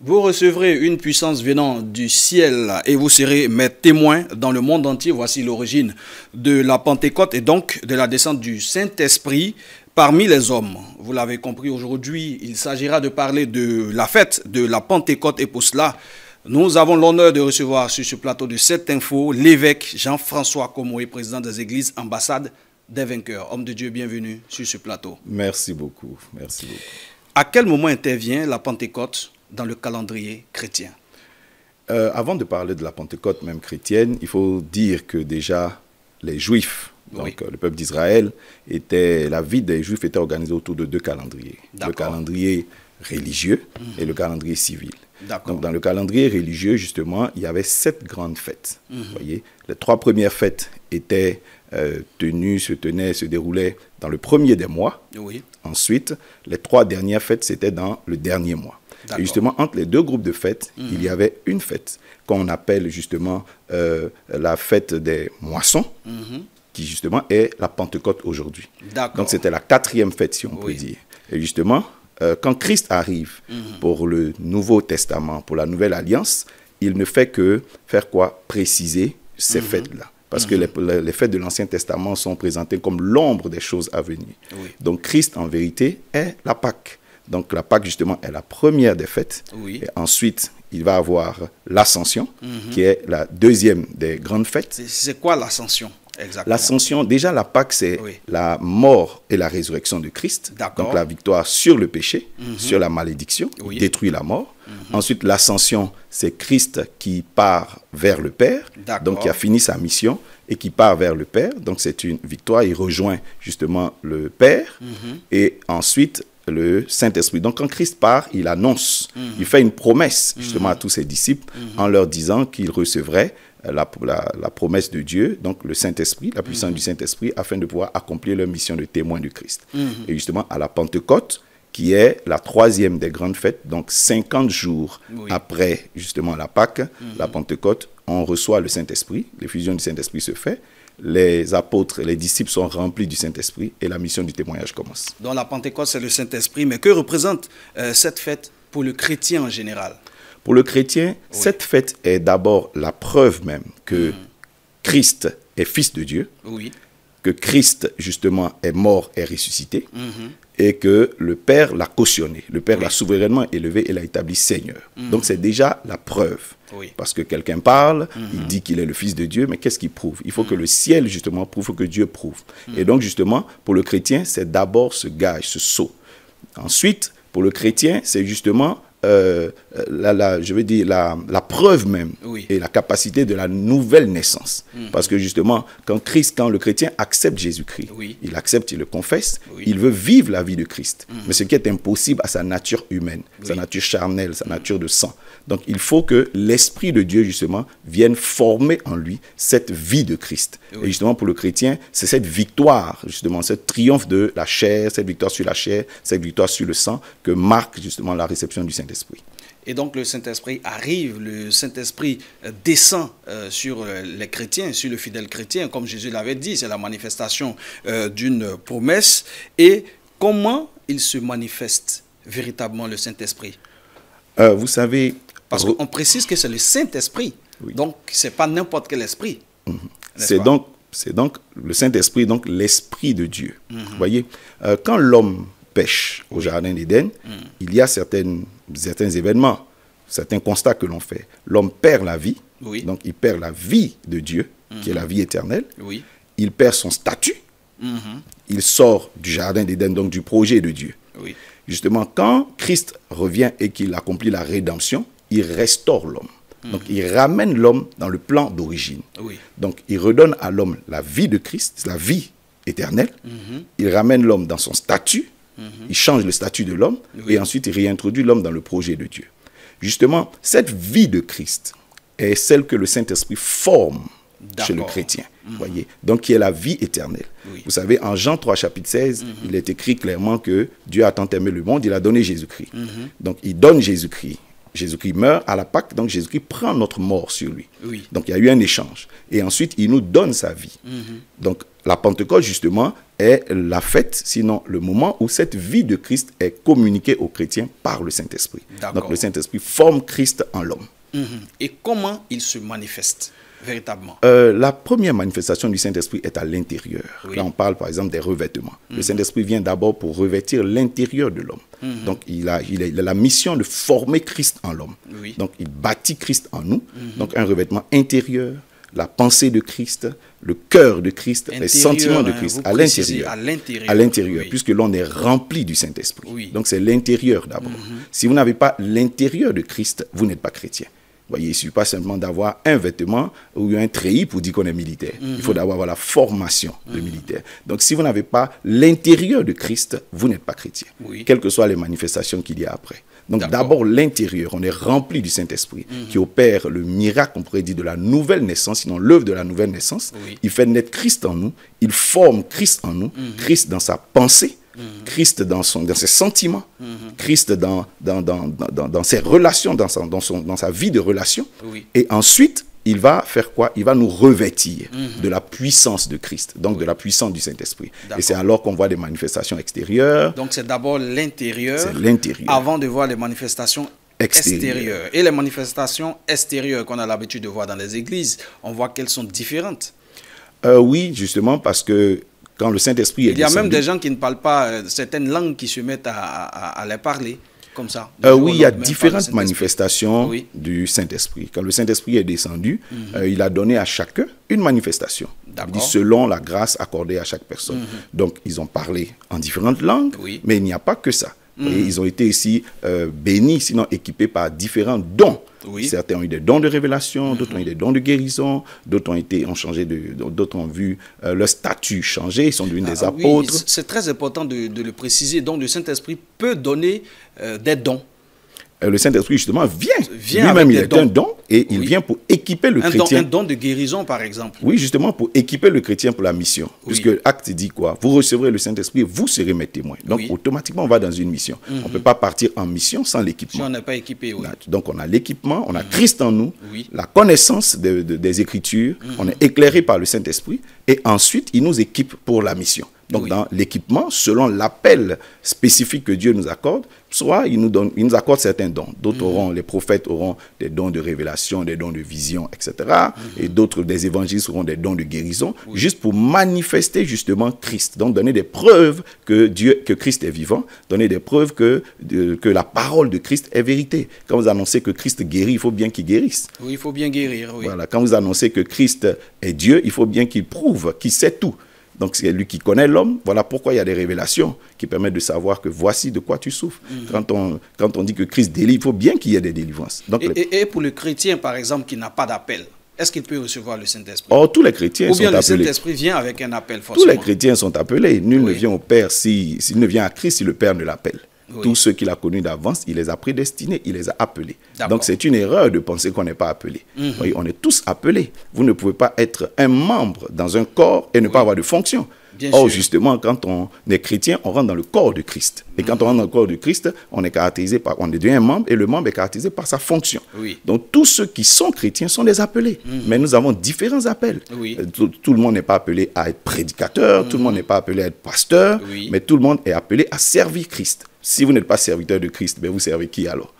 Vous recevrez une puissance venant du ciel et vous serez mes témoins dans le monde entier. Voici l'origine de la Pentecôte et donc de la descente du Saint-Esprit parmi les hommes. Vous l'avez compris aujourd'hui, il s'agira de parler de la fête de la Pentecôte et pour cela, nous avons l'honneur de recevoir sur ce plateau de cette info l'évêque Jean-François Comoé, président des églises ambassade des vainqueurs. Homme de Dieu, bienvenue sur ce plateau. Merci beaucoup. Merci beaucoup. À quel moment intervient la Pentecôte dans le calendrier chrétien. Euh, avant de parler de la Pentecôte même chrétienne, il faut dire que déjà les Juifs, donc euh, le peuple d'Israël, la vie des Juifs était organisée autour de deux calendriers, le calendrier religieux et le mhm. calendrier civil. Donc dans le calendrier religieux justement, il y avait sept grandes fêtes. Mhm. voyez, les trois premières fêtes étaient euh, tenues, se tenaient, se déroulaient dans le premier des mois. Ensuite, les trois dernières fêtes c'était dans le dernier mois justement, entre les deux groupes de fêtes, hmm. il y avait une fête qu'on appelle justement euh, la fête des moissons, hmm. qui justement est la Pentecôte aujourd'hui. Donc c'était la quatrième fête, si on peut dire. Et justement, euh, quand Christ arrive hmm. pour le Nouveau Testament, pour la Nouvelle Alliance, il ne fait que faire quoi Préciser ces fêtes-là parce que les, fêtes de l'Ancien Testament sont présentées comme l'ombre des choses à venir. Donc Christ, en vérité, est la Pâque. Donc la Pâque, justement, est la première des fêtes. Et ensuite, il va avoir l'Ascension, mhm. qui est la deuxième des grandes fêtes. C'est quoi l'Ascension exactement L'Ascension, déjà la Pâque, c'est la mort et la résurrection de Christ. Donc la victoire sur le péché, mhm. sur la malédiction, détruit la mort. Mhm. Ensuite, l'Ascension, c'est Christ qui part vers le Père, donc qui a fini sa mission et qui part vers le Père. Donc c'est une victoire, il rejoint justement le Père. Et ensuite, le Saint-Esprit. Donc quand Christ part, il annonce, il fait une promesse justement à tous ses disciples en leur disant qu'ils recevraient la, promesse de Dieu, donc le Saint-Esprit, la puissance du Saint-Esprit, afin de pouvoir accomplir leur mission de témoin du Christ. Et justement, à la Pentecôte, qui est la troisième des grandes fêtes, donc 50 jours après justement la Pâque, la Pentecôte, on reçoit le Saint-Esprit, l'effusion du Saint-Esprit se fait, les apôtres, et les disciples sont remplis du Saint-Esprit et la mission du témoignage commence. Dans la Pentecôte, c'est le Saint-Esprit, mais que représente euh, cette fête pour le chrétien en général Pour le chrétien, cette fête est d'abord la preuve même que hmm. Christ est fils de Dieu, oui. que Christ justement est mort et ressuscité, hmm et que le Père l'a cautionné. Le Père l'a souverainement élevé et l'a établi Seigneur. Mm. Donc c'est déjà la preuve. Parce que quelqu'un parle, il mm-hmm. dit qu'il est le Fils de Dieu, mais qu'est-ce qu'il prouve Il faut que mm. le ciel, justement, prouve que Dieu prouve. Mm. Et donc, justement, pour le chrétien, c'est d'abord ce gage, ce saut. Ensuite, pour le chrétien, c'est justement euh, la, je veux dire, la, la preuve même et la capacité de la nouvelle naissance. Hmm. Parce que justement, quand Christ, quand le chrétien accepte Jésus-Christ, il accepte, il le confesse, il veut vivre la vie de Christ. Hmm. Mais ce qui est impossible à sa nature humaine, sa nature charnelle, sa hmm. nature de sang. Donc il faut que l'Esprit de Dieu, justement, vienne former en lui cette vie de Christ. Et justement, pour le chrétien, c'est cette victoire, justement, ce triomphe de la chair, cette victoire sur la chair, cette victoire sur le sang, que marque justement la réception du Saint-Esprit. Et donc le Saint-Esprit arrive, le Saint-Esprit euh, descend euh, sur euh, les chrétiens, sur le fidèle chrétien, comme Jésus l'avait dit, c'est la manifestation d'une promesse. Et comment il se manifeste véritablement le Saint-Esprit Vous savez... Parce qu'on précise que c'est le Saint-Esprit, donc ce n'est pas n'importe quel esprit. Mhm. C'est donc donc, donc le Saint-Esprit, donc l'Esprit de Dieu. Mhm. Vous voyez, quand l'homme pêche au Jardin d'Éden, mhm. il y a certaines certains événements, certains constats que l'on fait. L'homme perd la vie, donc il perd la vie de Dieu, qui est la mhm. vie éternelle. Il perd son statut. Mhm. Il sort du jardin d'Éden, donc du projet de Dieu. Justement, quand Christ revient et qu'il accomplit la rédemption, il restaure l'homme. Mhm. Donc, il ramène l'homme dans le plan d'origine. Donc, il redonne à l'homme la vie de Christ, la vie éternelle. Il ramène l'homme dans son statut il change le statut de l'homme et ensuite il réintroduit l'homme dans le projet de Dieu. Justement, cette vie de Christ est celle que le Saint-Esprit forme chez le chrétien. Mhm. voyez Donc, qui est la vie éternelle. Vous savez, en Jean 3, chapitre 16, mhm. il est écrit clairement que Dieu a tant aimé le monde, il a donné Jésus-Christ. Mhm. Donc, il donne Jésus-Christ Jésus-Christ meurt à la Pâque, donc Jésus-Christ prend notre mort sur lui. Donc il y a eu un échange. Et ensuite, il nous donne sa vie. Mm-hmm. Donc la Pentecôte, justement, est la fête, sinon le moment où cette vie de Christ est communiquée aux chrétiens par le Saint-Esprit. Donc le Saint-Esprit forme Christ en l'homme. Mm-hmm. Et comment il se manifeste véritablement euh, La première manifestation du Saint-Esprit est à l'intérieur. Là, on parle par exemple des revêtements. Le mhm. Saint-Esprit vient d'abord pour revêtir l'intérieur de l'homme. Mhm. Donc, il a, il a, la mission de former Christ en l'homme. Donc, il bâtit Christ en nous. Mhm. Donc, un revêtement intérieur, la pensée de Christ, le cœur de Christ, les sentiments de hein, Christ, à l'intérieur. À l'intérieur, puisque l'on est rempli du Saint-Esprit. Donc c'est l'intérieur d'abord. Si vous n'avez pas l'intérieur de Christ, vous n'êtes pas chrétien. Voyez, il ne suffit pas simplement d'avoir un vêtement ou un treillis pour dire qu'on est militaire. Il faut mhm. d'abord avoir la formation de mhm. militaire. Donc, si vous n'avez pas l'intérieur de Christ, vous n'êtes pas chrétien, quelles que soient les manifestations qu'il y a après. Donc, d'abord, l'intérieur, on est rempli du Saint-Esprit mhm. qui opère le miracle, on pourrait dire, de la nouvelle naissance, sinon l'œuvre de la nouvelle naissance. Il fait naître Christ en nous, il forme Christ en nous, Christ dans sa pensée Mhm. Christ dans, son, dans ses sentiments, mhm. Christ dans, dans, dans, dans ses relations, dans, son, dans, son, dans sa vie de relation. Et ensuite, il va faire quoi Il va nous revêtir mhm. de la puissance de Christ, donc de la puissance du Saint-Esprit. Et c'est alors qu'on voit les manifestations extérieures. Donc c'est d'abord l'intérieur. l'intérieur. Avant de voir les manifestations extérieures. Et les manifestations extérieures qu'on a l'habitude de voir dans les églises, on voit qu'elles sont différentes. Euh, oui, justement, parce que le Saint-Esprit Il y a même des gens qui ne parlent pas euh, certaines langues qui se mettent à, les parler. Comme ça, euh, oui, il y a différentes manifestations du Saint-Esprit. Quand le Saint-Esprit est descendu, mhm. euh, il a donné à chacun une manifestation. selon la grâce accordée à chaque personne. Mhm. Donc, ils ont parlé en différentes langues, mais il n'y a pas que ça. Mm. ils ont été ici euh, bénis, sinon équipés par différents dons. Certains ont eu des dons de révélation, mm-hmm. d'autres ont eu des dons de guérison, d'autres ont été ont d'autres ont vu euh, leur statut changer, ils sont devenus des ah apôtres. c'est très important de, le préciser. Donc le Saint Esprit peut donner euh, des dons. Euh, le Saint-Esprit, justement, vient. vient Lui-même, il est un don et il vient pour équiper le chrétien. Don, un don de guérison, par exemple. Oui, justement, pour équiper le chrétien pour la mission. Puisque l'acte dit quoi Vous recevrez le Saint-Esprit, vous serez mes témoins. Donc, automatiquement, on va dans une mission. Mhm. On ne peut pas partir en mission sans l'équipement. on n'est pas équipé, Donc, on a l'équipement, on a mhm. Christ en nous, la connaissance des Écritures, mhm. on est éclairé par le Saint-Esprit et ensuite, il nous équipe pour la mission. Donc dans l'équipement, selon l'appel spécifique que Dieu nous accorde, soit il nous, donne, il nous accorde certains dons. D'autres mhm. auront, les prophètes auront des dons de révélation, des dons de vision, etc. Mhm. Et d'autres, des évangélistes auront des dons de guérison, juste pour manifester justement Christ. Donc donner des preuves que, Dieu, que Christ est vivant, donner des preuves que, que la parole de Christ est vérité. Quand vous annoncez que Christ guérit, il faut bien qu'il guérisse. Oui, il faut bien guérir. Oui. Voilà. Quand vous annoncez que Christ est Dieu, il faut bien qu'il prouve qu'il sait tout. Donc c'est lui qui connaît l'homme. Voilà pourquoi il y a des révélations qui permettent de savoir que voici de quoi tu souffres. Mm. Quand, on, quand on dit que Christ délivre, il faut bien qu'il y ait des délivrances. et, pour le chrétien, par exemple, qui n'a pas d'appel est-ce qu'il peut recevoir le Saint-Esprit Oh, tous les chrétiens le Saint-Esprit vient avec un appel forcément. Tous les chrétiens sont appelés. Nul ne vient au Père si, ne vient à Christ si le Père ne l'appelle. Tous ceux qu'il a connus d'avance, il les a prédestinés, il les a appelés. Donc c'est une erreur de penser qu'on n'est pas appelé. Mhm. on est tous appelés. Vous ne pouvez pas être un membre dans un corps et ne pas avoir de fonction. Or, justement, quand on est chrétien, on rentre dans le corps de Christ. Et quand on rentre dans le corps de Christ, on est caractérisé par, on devient un membre et le membre est caractérisé par sa fonction. Donc tous ceux qui sont chrétiens sont des appelés. Mhm. Mais nous avons différents appels. Euh, tout, le monde n'est pas appelé à être prédicateur, tout le monde mhm. n'est pas appelé à être pasteur, mais tout le monde est appelé à servir Christ. Si vous n'êtes pas serviteur de Christ, ben, vous servez qui alors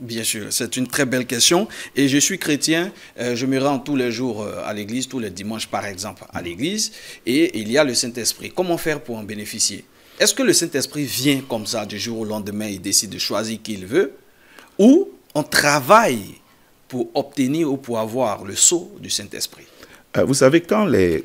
Bien sûr, c'est une très belle question. Et je suis chrétien, euh, je me rends tous les jours euh, à l'église, tous les dimanches par exemple à l'église, et il y a le Saint-Esprit. Comment faire pour en bénéficier Est-ce que le Saint-Esprit vient comme ça du jour au lendemain, il décide de choisir qui il veut Ou on travaille pour obtenir ou pour avoir le sceau du Saint-Esprit euh, vous savez, quand les,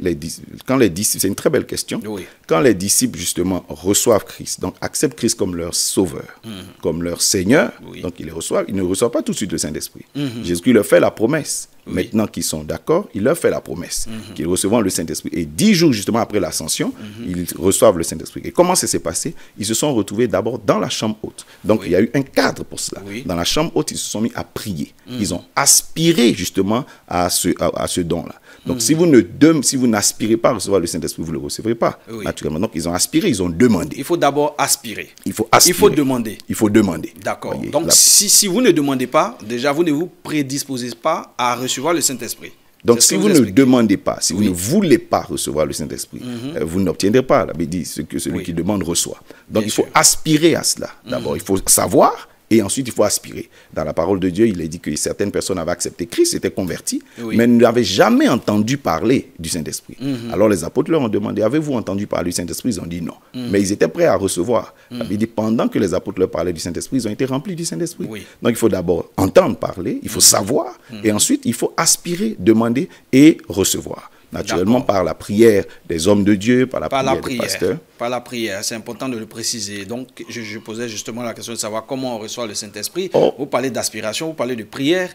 quand les disciples, c'est une très belle question, quand les disciples justement reçoivent Christ, donc acceptent Christ comme leur sauveur, mhm. comme leur Seigneur, donc ils les reçoivent, ils ne reçoivent pas tout de suite le Saint-Esprit. Mhm. Jésus-Christ Jésus leur fait la promesse. Maintenant qu'ils sont d'accord, il leur fait la promesse mhm. qu'ils recevront le Saint-Esprit. Et dix jours justement après l'ascension, ils reçoivent le Saint-Esprit. Et comment ça s'est passé Ils se sont retrouvés d'abord dans la chambre haute. Donc il y a eu un cadre pour cela. Dans la chambre haute, ils se sont mis à prier. Ils ont aspiré justement à ce, à ce don-là. Donc, hmm. si vous ne si vous n'aspirez pas à recevoir le Saint-Esprit, vous ne le recevrez pas. Naturellement. Donc, ils ont aspiré, ils ont demandé. Il faut d'abord aspirer. Il faut aspirer. Il faut demander. Il faut demander. D'accord. Donc, si, si, vous ne demandez pas, déjà, vous ne vous prédisposez pas à recevoir le Saint-Esprit. Donc, si vous, ne demandez pas, si vous ne voulez pas recevoir le Saint-Esprit, mhm. euh, vous n'obtiendrez pas. La dit ce que celui qui demande reçoit. Donc, il faut aspirer à cela. D'abord, mhm. il faut savoir et ensuite, il faut aspirer. Dans la parole de Dieu, il est dit que certaines personnes avaient accepté Christ, étaient converties, mais n'avaient jamais entendu parler du Saint-Esprit. Mhm. Alors les apôtres leur ont demandé, avez-vous entendu parler du Saint-Esprit Ils ont dit non. Mhm. Mais ils étaient prêts à recevoir. Mhm. Il dit, pendant que les apôtres leur parlaient du Saint-Esprit, ils ont été remplis du Saint-Esprit. Donc il faut d'abord entendre parler, il faut savoir, et ensuite il faut aspirer, demander et recevoir naturellement par la prière des hommes de Dieu, par la prière, prière des pasteurs. Par la prière, c'est important de le préciser. Donc, je, posais justement la question de savoir comment on reçoit le Saint-Esprit. Oh. Vous parlez d'aspiration, vous parlez de prière.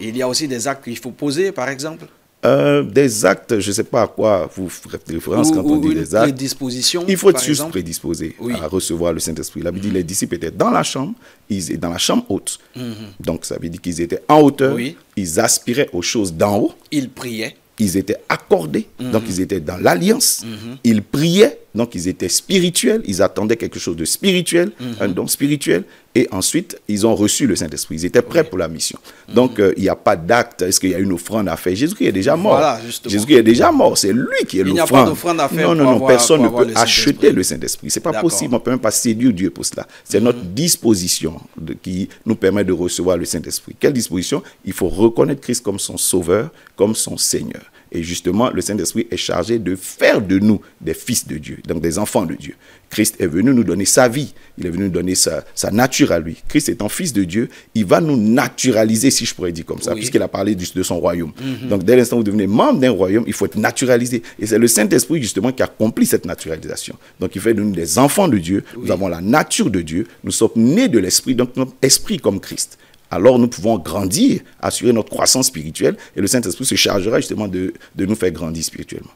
Il y a aussi des actes qu'il faut poser, par exemple euh, des actes, je ne sais pas à quoi vous faites référence quand on dit des actes. Prédisposition, il faut être juste prédisposé à recevoir le Saint-Esprit. Il a dit mhm. les disciples étaient dans la chambre, ils étaient dans la chambre haute. Mhm. Donc ça veut dire qu'ils étaient en hauteur, ils aspiraient aux choses d'en haut. Ils priaient ils étaient accordés, donc mhm. ils étaient dans l'alliance, mhm. ils priaient, donc, ils étaient spirituels, ils attendaient quelque chose de spirituel, un mhm. don spirituel, et ensuite, ils ont reçu le Saint-Esprit. Ils étaient prêts pour la mission. Donc, mhm. euh, il n'y a pas d'acte. Est-ce qu'il y a une offrande à faire Jésus-Christ est déjà mort. Voilà, jésus est déjà mort. C'est lui qui est l'offrande. Il n'y a pas d'offrande à faire. Non, non, non. personne ne peut acheter le Saint-Esprit. Ce n'est pas possible. On ne peut même pas séduire Dieu pour cela. C'est mhm. notre disposition qui nous permet de recevoir le Saint-Esprit. Quelle disposition Il faut reconnaître Christ comme son sauveur, comme son Seigneur. Et justement, le Saint-Esprit est chargé de faire de nous des fils de Dieu, donc des enfants de Dieu. Christ est venu nous donner sa vie, il est venu nous donner sa, nature à lui. Christ étant fils de Dieu, il va nous naturaliser, si je pourrais dire comme ça, puisqu'il a parlé de son royaume. Mhm. Donc dès l'instant où vous devenez membre d'un royaume, il faut être naturalisé. Et c'est le Saint-Esprit justement qui accomplit cette naturalisation. Donc il fait de nous des enfants de Dieu, nous avons la nature de Dieu, nous sommes nés de l'Esprit, donc notre esprit comme Christ alors nous pouvons grandir, assurer notre croissance spirituelle, et le Saint-Esprit se chargera justement de, de nous faire grandir spirituellement.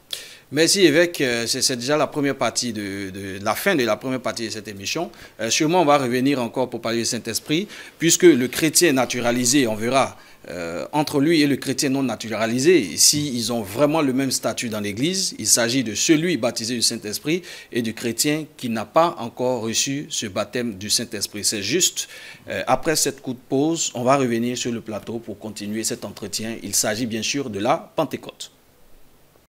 Merci évêque, euh, c'est déjà la première partie de, la fin de la première partie de cette émission. Euh, sûrement on va revenir encore pour parler du Saint-Esprit, puisque le chrétien naturalisé, on verra, euh, entre lui et le chrétien non naturalisé, si ils ont vraiment le même statut dans l'Église, il s'agit de celui baptisé du Saint-Esprit et du chrétien qui n'a pas encore reçu ce baptême du Saint-Esprit. C'est juste, après cette courte pause, on va revenir sur le plateau pour continuer cet entretien. Il s'agit bien sûr de la Pentecôte.